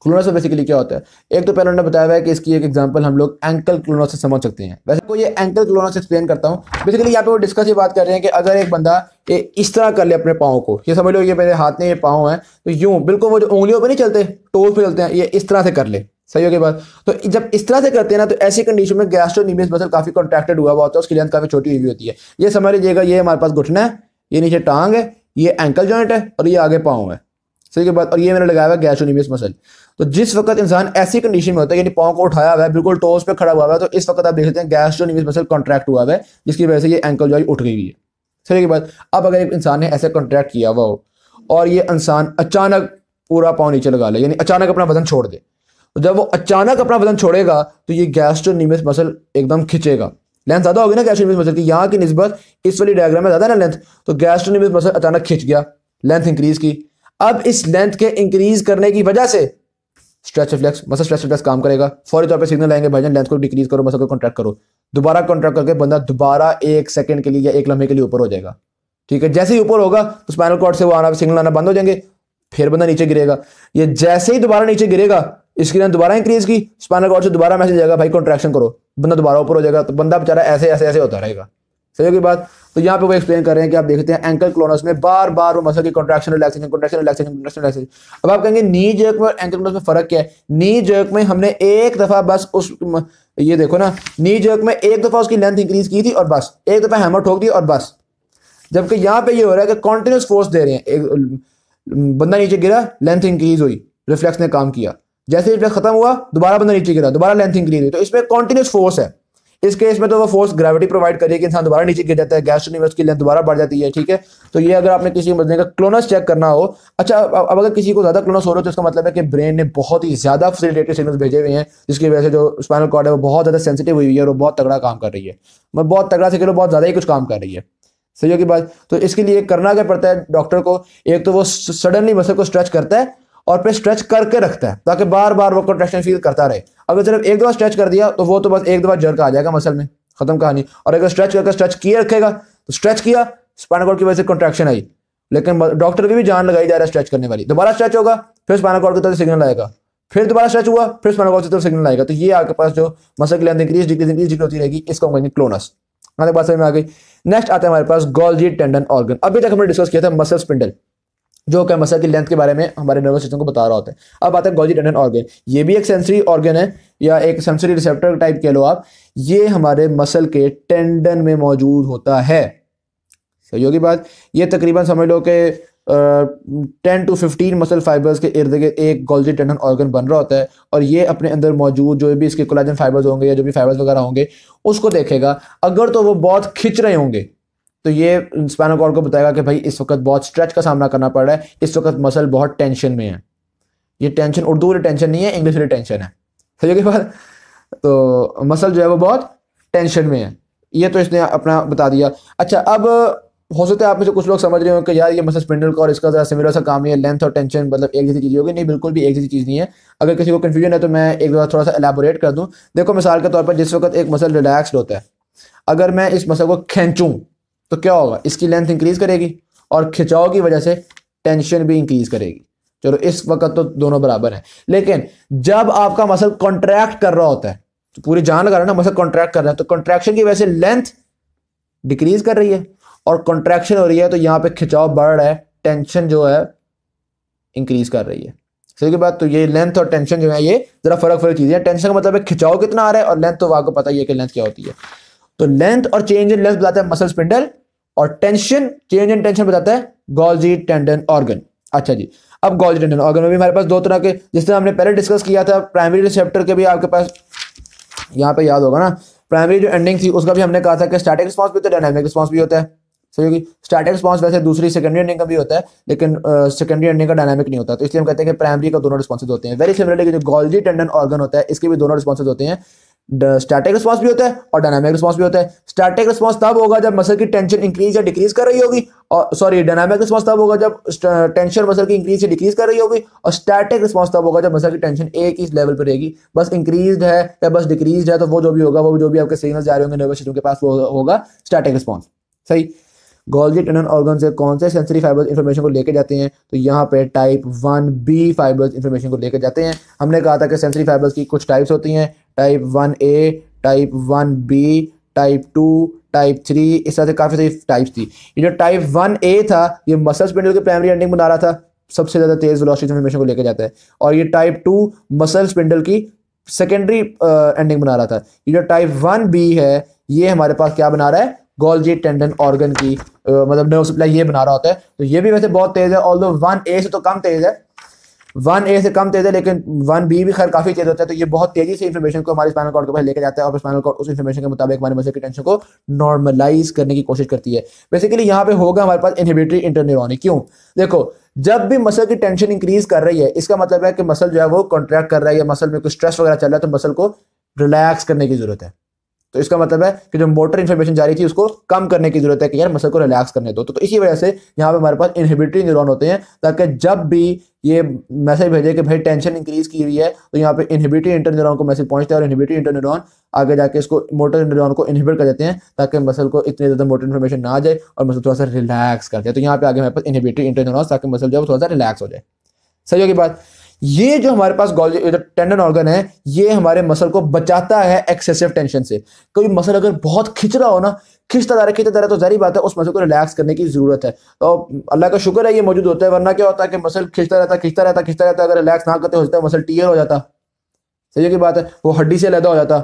क्लोनस में बेसिकली क्या होता है एक तो पहले उन्होंने बताया हुआ है कि इसकी एक एग्जांपल हम लोग एंकल क्लोनस से समझ सकते हैं वैसे को तो ये एंकल क्लोनस एक्सप्लेन करता हूँ बेसिकली यहाँ पे वो डिस्कस ये बात कर रहे हैं कि अगर एक बंदा ये इस तरह कर ले अपने पाओं को ये समझ लो ये मेरे हाथ में ये पाँव है तो यूँ बिल्कुल वो जो उंगलियों पर नहीं चलते टोल पर चलते हैं ये इस तरह से कर ले सही हो गया बात तो जब इस तरह से करते हैं ना तो ऐसी कंडीशन में गैस्ट्रोनिमियस मसल काफ़ी कॉन्ट्रैक्टेड हुआ हुआ होता है उसकी लेंथ काफ़ी छोटी हुई होती है ये समझ लीजिएगा ये हमारे पास घुटना है ये नीचे टांग है ये एंकल जॉइंट है और ये आगे पाँव है सही के बाद और ये मैंने लगाया हुआ गैशोनिमियस मसल तो जिस वक्त इंसान ऐसी कंडीशन में होता है यानी पाँव को उठाया हुआ है बिल्कुल टोस पे खड़ा हुआ है तो इस वक्त आप देख सकते हैं गैस्ट्रोनिमियस मसल कॉन्ट्रैक्ट हुआ है जिसकी वजह से ये एंकल जो है उठ गई है सही के बाद अब अगर एक इंसान ने ऐसे कॉन्ट्रैक्ट किया हुआ हो और ये इंसान अचानक पूरा पाँव नीचे लगा ले यानी अचानक अपना वजन छोड़ दे तो जब वो अचानक अपना वजन छोड़ेगा तो ये गैस्ट्रोनिमियस मसल एकदम खिंचेगा लेंथ ज़्यादा होगी ना गैस्ट्रोनिमियस मसल की यहाँ की नस्बत इस वाली डायग्राम में ज़्यादा ना लेंथ तो गैस्ट्रोनिमियस मसल अचानक खिंच गया लेंथ इंक्रीज़ की अब इस लेंथ के इंक्रीज करने की वजह से stretch reflex muscle stretch reflex काम करेगा फौरी तौर पर सिग्नल आएंगे भाईजान लेंथ को डिक्रीज करो मसल को कॉन्ट्रैक्ट करो दोबारा कॉन्ट्रैक्ट करके बंदा दोबारा एक सेकंड के लिए या एक लम्हे के लिए ऊपर हो जाएगा ठीक है जैसे ही ऊपर होगा तो स्पाइनल कॉर्ड से वो आना सिग्नल आना बंद हो जाएंगे फिर बंदा नीचे गिरेगा ये जैसे ही दोबारा नीचे गिरेगा इसकी लेंथ दोबारा इंक्रीज की स्पाइनल कॉर्ड से दोबारा मैसेज आएगा भाई कॉन्ट्रैक्शन करो बंदा दोबारा ऊपर हो जाएगा तो बंदा बेचारा ऐसे ऐसे ऐसे होता रहेगा सही होगी बात तो यहाँ पे वो एक्सप्लेन कर रहे हैं कि आप देखते हैं एंकल क्लोनस में बार बार वो मसल की contraction relaxation contraction relaxation contraction relaxation अब आप कहेंगे नी जर्क में और एंकल क्लोनस में फर्क क्या है नी जर्क में हमने एक दफा बस उस ये देखो ना नी जर्क में एक दफा उसकी लेंथ इंक्रीज की थी और बस एक दफा हैमर ठोक दी और बस जबकि यहाँ पे ये हो रहा है कि कॉन्टिन्यूस फोर्स दे रहे हैं एक बंदा नीचे गिरा लेंथ इंक्रीज हुई रिफ्लेक्स ने काम किया जैसे रिफ्लेक्स खत्म हुआ दोबारा बंदा नीचे गिरा दोबारा लेंथ इंक्रीज हुई तो इसमें कॉन्टिन्यूस फोर्स है इस केस में तो वो फोर्स ग्रेविटी प्रोवाइड करिए कि इंसान दोबारा नीचे गिर जाता है गैस यूनिवर्स की लेंथ दोबारा बढ़ जाती है ठीक है तो ये अगर आपने किसी मजने का क्लोनस चेक करना हो अच्छा अब अगर किसी को ज्यादा क्लोनस हो रहा है तो इसका मतलब है कि ब्रेन ने बहुत ही ज्यादा फेसिलिटेटेड सिग्नल्स भेजे हुए हैं जिसकी वजह से जो स्पाइनल कॉर्ड है वो बहुत ज्यादा सेंसिटिव हुई है और बहुत तगड़ा काम कर रही है मैं मतलब बहुत तगड़ा से कह रहा बहुत ज्यादा ही कुछ काम कर रही है सही होगी बात तो इसके लिए करना क्या पड़ता है डॉक्टर को एक तो वो सडनली मसल को स्ट्रेच करता है और फिर स्ट्रेच करके रखता है ताकि बार बार वो कॉन्ट्रेक्शन फील करता रहे अगर सिर्फ एक दफ़ा स्ट्रेच कर दिया तो वो तो बस एक दफ़ा जर्क आ जाएगा मसल में खत्म कहानी और अगर स्ट्रेच करके स्ट्रेच किए रखेगा तो स्ट्रेच किया स्पाइनल कॉर्ड की वजह से कॉन्ट्रैक्शन आई लेकिन डॉक्टर की भी जान लगाई जा रहा है स्ट्रेच करने वाली दोबारा स्ट्रेच होगा फिर स्पाइनल कॉर्ड की तरफ सिग्नल आएगा फिर दोबारा स्ट्रेच हुआ फिर स्पाइनल कॉर्ड की तरफ सिग्नल आएगा तो ये आपके पास जो मसल की length increase decrease increase decrease होती रहेगी इसको हम कहेंगे क्लोनस हमारे समझ में आ गई नेक्स्ट आता है हमारे पास गोल्जी टेंडन ऑर्गन अभी तक हमने डिस्कस किया था मसल स्पिंडल जो कि मसल की लेंथ के बारे में हमारे नर्वस सिस्टम को बता रहा होता है अब आता है गॉजी टेंडन ऑर्गन ये भी एक सेंसरी ऑर्गन है या एक सेंसरी रिसेप्टर टाइप कह लो आप ये हमारे मसल के टेंडन में मौजूद होता है सही होगी बात ये तकरीबन समझ लो कि ten to fifteen muscle fibres के इर्द गिर्द एक गोल्जी टेंडन ऑर्गन बन रहा होता है और ये अपने अंदर मौजूद जो भी इसके कोलाजन फाइबर्स होंगे या जो भी फाइबर्स वगैरह होंगे उसको देखेगा अगर तो वो बहुत खिंच रहे होंगे तो ये स्पैनोकॉर्ड को बताएगा कि भाई इस वक्त बहुत स्ट्रेच का सामना करना पड़ रहा है इस वक्त मसल बहुत टेंशन में है ये टेंशन उर्दू वाली टेंशन नहीं है इंग्लिश वाली टेंशन है सही बात तो मसल जो है वो बहुत टेंशन में है ये तो इसने अपना बता दिया अच्छा अब हो सकता है आप में से कुछ लोग समझ रहे हो कि यार ये मसल स्पिंडल का और इसका ज़रा सिमिलर सा काम है लेंथ और टेंशन मतलब एक जैसी चीज़ होगी नहीं बिल्कुल भी एक जैसी चीज़ नहीं है अगर किसी को कन्फ्यूजन है तो मैं एक बार थोड़ा सा एलेबोरेट कर दूँ देखो मिसाल के तौर पर जिस वक्त एक मसल रिलैक्सड होता है अगर मैं इस मसल को खींचूँ तो क्या होगा इसकी लेंथ इंक्रीज करेगी और खिंचाव की वजह से टेंशन भी इंक्रीज करेगी चलो इस वक्त तो दोनों बराबर है लेकिन जब आपका मसल कॉन्ट्रैक्ट कर रहा होता है तो पूरी जान लगा रहा है ना मसल कॉन्ट्रैक्ट कर रहा है तो कॉन्ट्रैक्शन की वजह से लेंथ डिक्रीज कर रही है और कॉन्ट्रैक्शन हो रही है तो यहाँ पे खिंचाव बढ़ रहा है टेंशन जो है इंक्रीज कर रही है सही की बात तो ये लेंथ और टेंशन जो है ये जरा फर्क फर्क चीजें टेंशन का मतलब खिंचाव कितना आ रहा है और लेंथ तो आपको पता ही है कि लेंथ क्या होती है तो लेंथ और चेंज इन लेंथ बताता है मसल स्पिंडल और टेंशन चेंज इन टेंशन बताता है गोल्जी टेंडन ऑर्गन अच्छा जी अब गोल्जी टेंडन ऑर्गन में भी हमारे पास दो तरह के तरह हमने पहले डिस्कस किया था प्राइमरी रिसेप्टर के भी आपके पास यहाँ पे याद होगा ना प्राइमरी जो एंडिंग थी उसका भी हमने कहा था कि स्टैटिक रिस्पॉन्स भी होता है डायनामिक रिस्पॉन्स भी होता है सही स्टैटिक रिस्पॉन्स वैसे दूसरी सेकेंडरी एंडिंग का भी होता है लेकिन सेकेंडरी एंडिंग का डायनामिक नहीं होता तो इसलिए हम कहते हैं कि प्राइमरी का दोनों रिस्पॉन्स होते हैं वेरी सिमिलरली जो गोल्जी टेंडन ऑर्गन होता है इसके भी दोनों रिस्पॉन्स होते हैं स्टैटिक रिस्पॉन्स भी होता है और डायनामिक रिस्पॉन्स भी होता है स्टैटिक रिस्पॉन्स तब होगा जब मसल की टेंशन इंक्रीज या डिक्रीज कर रही होगी और सॉरी डायनामिक रिस्पॉन्स तब होगा जब टेंशन मसल की इंक्रीज या डिक्रीज कर रही होगी और स्टैटिक रिस्पॉन्स तब होगा जब मसल की टेंशन एक ही लेवल पर रहेगी बस इंक्रीज है या बस डिक्रीज है तो वो जो भी होगा वो जो भी आपके सिग्नल जा रहे होंगे नर्वस सिस्टम के पास वो होगा स्टैटिक रिस्पॉन्स सही गोल्जी टनन ऑर्गन से कौन से सेंसरी फाइबर्स इन्फॉर्मेशन को लेकर जाते हैं तो यहाँ पे type one B fibres information को लेकर जाते हैं हमने कहा था कि सेंसरी फाइबर्स की कुछ टाइप्स होती हैं type one A type one B type two type three इस तरह से काफ़ी सारी टाइप्स थी ये जो टाइप वन ए था ये मसल स्पिंडल के प्राइमरी एंडिंग बना रहा था सबसे ज़्यादा तेज़ वेलोसिटी इन्फॉर्मेशन को लेकर जाता है और ये टाइप टू मसल स्पिंडल की सेकेंडरी एंडिंग बना रहा था ये जो टाइप वन बी है ये हमारे पास क्या बना रहा है गोल्जी टेंडन ऑर्गन की आ, मतलब नर्व सप्लाई ये बना रहा होता है तो ये भी वैसे बहुत तेज़ है ऑल दो वन ए से तो कम तेज़ है वन ए से कम तेज़ है लेकिन वन बी भी खैर काफ़ी तेज़ होता है तो ये बहुत तेज़ी से इन्फॉर्मेशन को हमारे स्पाइनल कॉर्ड के पास लेकर जाता है और स्पाइनल कॉर्ड उस इन्फॉर्मेशन के मुताबिक हमारे मसल की टेंशन को नॉर्मलाइज करने की कोशिश करती है बेसिकली यहाँ पे होगा हमारे पास इनहिबिटरी इंटरन्यूरोनिक क्यों देखो जब भी मसल की टेंशन इंक्रीज कर रही है इसका मतलब है कि मसल जो है वो कॉन्ट्रैक्ट कर रहा है या मसल में कोई स्ट्रेस वगैरह चल रहा है तो मसल को रिलैक्स करने की जरूरत है तो इसका मतलब है कि जो मोटर इन्फॉर्मेशन जा रही थी उसको कम करने की जरूरत है कि यार मसल को रिलैक्स करने दो तो, तो इसी वजह से यहाँ पे हमारे पास इनहिबिटरी न्यूरॉन होते हैं ताकि जब भी ये मैसेज भेजे कि भाई टेंशन इंक्रीज की हुई है तो यहाँ पे इनहिबिटरी इंटर न्यूरॉन को मैसेज पहुंचता है और इनहिबिटरी इंटर न्यूरॉन आगे जाके इसको मोटर न्यूरॉन को इनहिबिट कर देते हैं ताकि मसल को इतनी ज़्यादा मोटर इन्फॉर्मेशन ना आ जाए और मसल थोड़ा सा रिलैक्स कर जाए तो यहाँ पे आगे हमारे पास इनहिबिटरी इंटर न्यूरॉन ताकि मसल जो है थोड़ा सा रिलैक्स हो जाए सही होगी बात ये जो हमारे पास टेंडन ऑर्गन है ये हमारे मसल को बचाता है एक्सेसिव टेंशन से कोई मसल अगर बहुत खिंच रहा हो ना खिंचता जा रहा खिंचता जा रहा तो जारी बात है उस मसल को रिलैक्स करने की जरूरत है तो अल्लाह का शुक्र है ये मौजूद होता है वरना क्या होता है कि मसल खिंचता रहता खिंचता रहता खिंचता रहता अगर रिलैक्स ना करते हो जाता मसल टीयर हो जाता सही की बात है वो हड्डी से लहदा हो जाता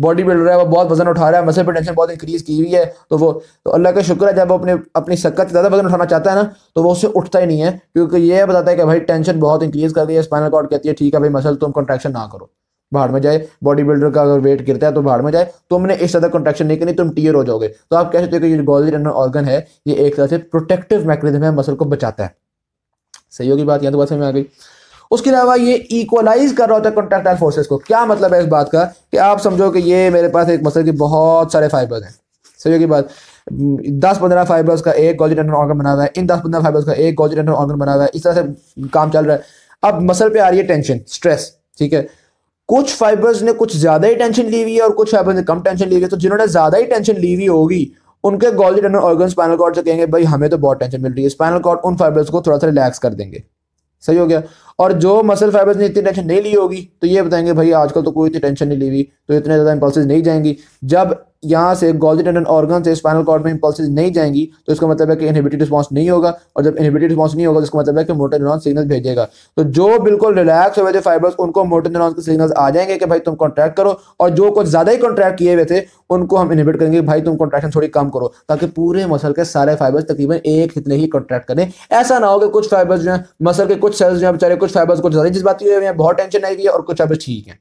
बॉडी बिल्डर है वो बहुत वजन उठा रहा है मसल पर टेंशन बहुत इंक्रीज की हुई है तो वो तो अल्लाह का शुक्र है जब वो अपने अपनी सक्कत ज़्यादा वजन उठाना चाहता है ना तो वो उससे उठता ही नहीं है क्योंकि ये बताता है कि भाई टेंशन बहुत इंक्रीज कर दी है स्पाइनल कॉर्ड कहती है ठीक है भाई मसल तुम कॉन्ट्रेक्शन ना करो भाड़ में जाए बॉडी बिल्डर का अगर वेट गिरता है तो भाड़ में जाए तुमने इस ज़्यादा कॉन्ट्रेक्शन नहीं करनी तुम टीयर हो जाओगे तो आप कह सकते हो कि ये गोल्डी रनर ऑर्गन है ये एक तरह से प्रोटेक्टिव मैकेनिज्म है मसल को बचाता है सही होगी बात यहाँ तो बात समझ में आ गई उसके अलावा ये इक्वलाइज कर रहा होता है कॉन्ट्रैक्टाइल फोर्सेस को क्या मतलब है इस बात का कि आप समझो कि ये मेरे पास एक मसल के बहुत सारे फाइबर्स हैं समझो की बात हम्म, दस पंद्रह फाइबर्स का एक गोल्जी टेंडर ऑर्गन बना हुआ है इन दस पंद्रह फाइबर्स का एक गोल्जी टेंडर ऑर्गन बना हुआ है इस तरह से काम चल रहा है अब मसल पे आ रही है टेंशन स्ट्रेस ठीक है कुछ फाइबर्स ने कुछ ज्यादा ही टेंशन ली हुई है और कुछ फाइबर्स ने कम टेंशन ली हुई है तो जिन्होंने ज्यादा ही टेंशन ली हुई होगी उनके Golgi tendon organ spinal cord से कहेंगे भाई हमें तो बहुत टेंशन मिल रही है स्पाइनल कॉर्ड उन फाइबर्स को थोड़ा सा रिलैक्स कर देंगे सही हो गया और जो मसल फाइबर्स ने इतनी टेंशन नहीं ली होगी तो ये बताएंगे भाई आजकल तो कोई इतनी टेंशन नहीं ली हुई तो इतने ज़्यादा इंपल्स नहीं जाएंगी जब यहाँ से गोल्डी टेंडन ऑर्गन से स्पाइनल कॉर्ड में इंपल्सिस नहीं जाएंगी तो इसका मतलब है कि इनहिबिटेड रिस्पॉन्स नहीं होगा और जब इनहिबिटेड रिस्पॉन्स नहीं होगा तो इसका मतलब है कि मोटर न्यूरॉन सिग्नल भेजेगा तो जो बिल्कुल रिलैक्स हुए थे फाइबर्स उनको मोटर न्यूरॉन के सिग्नल आ जाएंगे कि भाई तुम कॉन्ट्रैक्ट करो और जो कुछ ज़्यादा ही कॉन्ट्रैक्ट किए हुए थे उनको हम इनहिबिट करेंगे भाई तुम कॉन्ट्रैक्शन थोड़ी कम करो ताकि पूरे मसल के सारे फाइबर्स तकरीबन एक इतने ही कॉन्ट्रैक्ट करें ऐसा ना हो कि कुछ फाइबर्स जो है मसल के कुछ सेल्स जो है बेचारे कुछ फाइबर्स कुछ ज़्यादा जिस बात की बहुत टेंशन आई हुई है और कुछ फाइबर्स ठीक है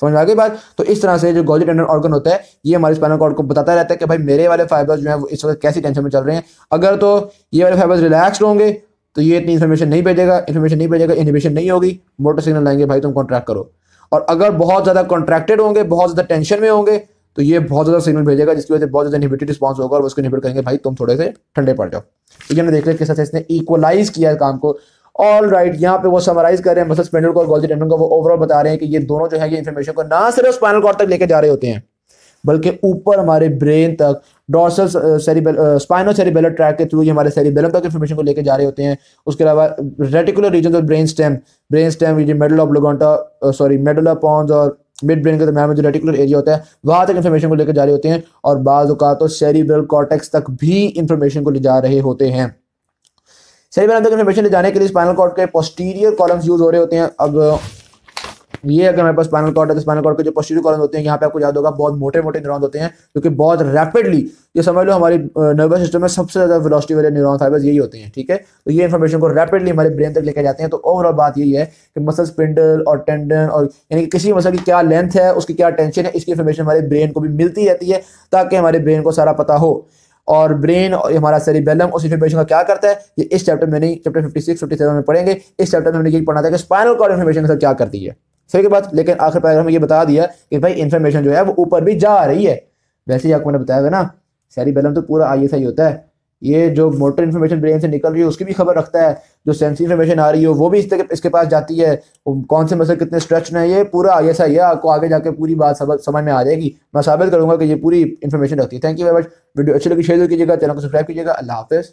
समझ में आ गई बात तो इस तरह से जो गोल्जी टेंडर ऑर्गन होता है ये हमारे स्पाइनल कॉर्ड को बताता रहता है कि भाई मेरे वाले फाइबर्स जो है वो इस वक्त कैसी टेंशन में चल रहे हैं अगर तो ये वाले फाइबर्स रिलैक्स होंगे तो ये इतनी इन्फॉर्मेशन नहीं भेजेगा इन्फॉर्मेशन नहीं भेजेगा इनहिबिशन नहीं होगी मोटर सिग्नल आएंगे भाई तुम कॉन्ट्रैक्ट करो और अगर बहुत ज़्यादा कॉन्ट्रैक्टेड होंगे बहुत ज़्यादा टेंशन में होंगे तो ये बहुत ज़्यादा सिग्नल भेजेगा जिसकी वजह से बहुत ज़्यादा इनिबिटेड रिस्पॉन्स होगा और उसको इनिबिट करेंगे भाई तुम थोड़े से ठंडे पड़ जाओ तो ये हमने देख लिया किस तरह से इसने इक्वलाइज किया काम को ऑल राइट यहाँ पे वो समराइज कर रहे हैं मसल स्पेंडल और गोल्जी टेंडन को वो ओवरऑल बता रहे हैं कि ये दोनों जो है ये इन्फॉर्मेशन को ना सिर्फ स्पाइनल कॉर्ड तक लेके जा रहे होते हैं बल्कि ऊपर हमारे ब्रेन तक डॉर्सल सेरिबेल स्पाइनो सेरिबेलर ट्रैक के थ्रू ये हमारे सेरिबेलम तक इन्फॉर्मेशन को लेकर जा रहे होते हैं उसके अलावा रेटिकुलर रीजन और ब्रेन स्टेम ब्रेन स्टेम ये मेडल ऑफ लोगोंटा सॉरी मेडल ऑफ पॉन्स और मिड ब्रेन के दरम्यान में जो रेटिकुलर एरिया होता है वहाँ तक इन्फॉर्मेशन को लेकर जा रहे होते हैं और बाज़ तो सेरिब्रल कॉर्टेक्स तक भी इन्फॉर्मेशन को ले जा रहे होते हैं सेरिब्रम तक इन्फॉर्मेशन ले जाने के लिए स्पाइनल कॉर्ड के पोस्टीरियर कॉलम्स यूज हो रहे होते हैं अब ये अगर मेरे पास स्पाइनल कॉर्ड है तो स्पाइनल कॉर्ड के जो पोस्टीरियर कॉलम होते हैं यहाँ पे आपको याद होगा बहुत मोटे मोटे न्यूरॉन्स होते हैं क्योंकि बहुत रैपिडली ये समझ लो हमारी नर्वस सिस्टम में सबसे ज्यादा वेलोसिटी वाले न्यूरॉन फाइबर्स यही होते हैं ठीक है तो ये इन्फॉर्मेशन को रैपिडली हमारे ब्रेन तक लेकर जाते हैं तो ओवरऑल बात यही है कि मसल स्पिंडल और टेंडन और यानी कि किसी मसल की क्या लेंथ है उसकी क्या टेंशन है इसकी इन्फॉर्मेशन हमारे ब्रेन को भी मिलती रहती है ताकि हमारे ब्रेन को सारा पता हो और ब्रेन और हमारा सेरिबेलम और इन्फॉर्मेशन का क्या करता है ये इस चैप्टर में नहीं chapter fifty six fifty seven में पढ़ेंगे इस चैप्टर में हमने ये पढ़ा था कि स्पाइनल कॉर्ड इन्फॉर्मेशन के क्या करती है फिर के बाद लेकिन आखिर पैराग्राफ में ये बता दिया कि भाई इन्फॉर्मेशन जो है वो ऊपर भी जा रही है वैसे ही आपको मैंने बताया था ना सेरिबेलम तो पूरा आई होता है ये जो मोटर इन्फॉर्मेशन ब्रेन से निकल रही है उसकी भी खबर रखता है जो सेंसरी इन्फॉर्मेशन आ रही हो वो भी इस तक इसके पास जाती है कौन से मसल कितने स्ट्रेच हैं ये पूरा ये सही है आपको आगे जाकर पूरी बात समझ में आ जाएगी मैं साबित करूँगा कि ये पूरी इन्फॉर्मेशन रखती है thank you very much video अच्छी लगी शेयर कीजिएगा चैनल को सब्सक्राइब कीजिएगा अल्लाह हाफिज़